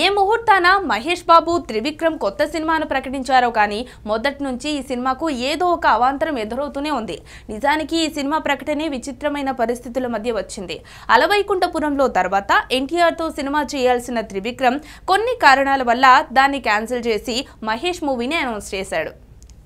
ఏ ముహూర్తాన మహేష్ బాబు త్రివిక్రమ్ కొత్త సినిమాను ప్రకటించారో కానీ మొదటి నుంచి ఈ సినిమాకు ఏదో ఒక అవాంతరం ఎదురవుతూనే ఉంది నిజానికి ఈ సినిమా ప్రకటనే విచిత్రమైన పరిస్థితుల మధ్య వచ్చింది అలవైకుంఠపురంలో తర్వాత ఎన్టీఆర్తో సినిమా చేయాల్సిన త్రివిక్రమ్ కొన్ని కారణాల వల్ల దాన్ని క్యాన్సిల్ చేసి మహేష్ మూవీని అనౌన్స్ చేశాడు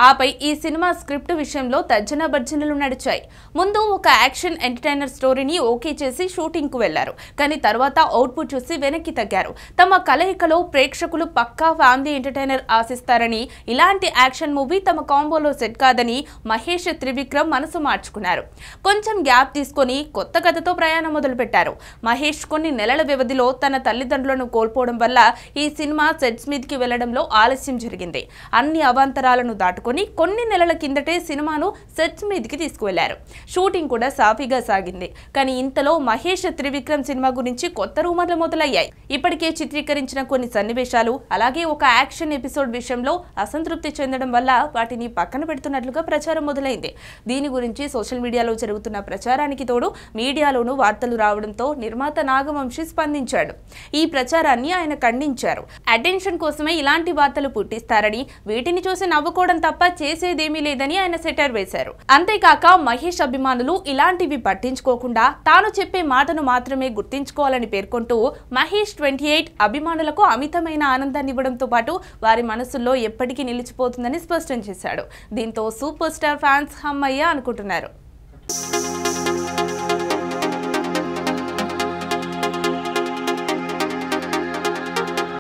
ఆపై ఈ సినిమా స్క్రిప్ట్ విషయంలో తర్జన భర్జనలు నడిచాయి ముందు ఒక యాక్షన్ ఎంటర్టైనర్ స్టోరీని ఓకే చేసి షూటింగ్కు వెళ్లారు కానీ తర్వాత అవుట్పుట్ చూసి వెనక్కి తగ్గారు తమ కలయికలో ప్రేక్షకులు పక్కా ఫ్యామిలీ ఎంటర్టైనర్ ఆశిస్తారని ఇలాంటి యాక్షన్ మూవీ తమ కాంబోలో సెట్ కాదని మహేష్ త్రివిక్రమ్ మనసు మార్చుకున్నారు కొంచెం గ్యాప్ తీసుకొని కొత్త కథతో ప్రయాణం మొదలుపెట్టారు మహేష్ కొన్ని నెలల వ్యవధిలో తన తల్లిదండ్రులను కోల్పోవడం వల్ల ఈ సినిమా సెట్స్ మీదకి వెళ్లడంలో ఆలస్యం జరిగింది అన్ని అవాంతరాలను దాటుకు పట్టుకొని కొన్ని నెలల కిందటే సినిమాను సెట్స్ మీదకి తీసుకువెళ్లారు షూటింగ్ కూడా సాఫీగా సాగింది కానీ ఇంతలో మహేష్ త్రివిక్రమ్ సినిమా గురించి కొత్త రూమర్లు మొదలయ్యాయి ఇప్పటికే చిత్రీకరించిన కొన్ని సన్నివేశాలు అలాగే ఒక యాక్షన్ ఎపిసోడ్ విషయంలో అసంతృప్తి చెందడం వల్ల వాటిని పక్కన పెడుతున్నట్లుగా ప్రచారం మొదలైంది దీని గురించి సోషల్ మీడియాలో జరుగుతున్న ప్రచారానికి తోడు మీడియాలోనూ వార్తలు రావడంతో నిర్మాత నాగవంశి స్పందించాడు ఈ ప్రచారాన్ని ఆయన ఖండించారు అటెన్షన్ కోసమే ఇలాంటి వార్తలు పుట్టిస్తారని వీటిని చూసి నవ్వుకోవడం తప్ప తప్ప చేసేదేమీ లేదని ఆయన సెటర్ వేశారు అంతేకాక మహేష్ అభిమానులు ఇలాంటివి పట్టించుకోకుండా తాను చెప్పే మాటను మాత్రమే గుర్తించుకోవాలని పేర్కొంటూ మహేష్ ట్వంటీ ఎయిట్ అభిమానులకు అమితమైన ఆనందాన్ని ఇవ్వడంతో పాటు వారి మనసుల్లో ఎప్పటికీ నిలిచిపోతుందని స్పష్టం చేశాడు దీంతో సూపర్ స్టార్ ఫ్యాన్స్ హమ్మయ్య అనుకుంటున్నారు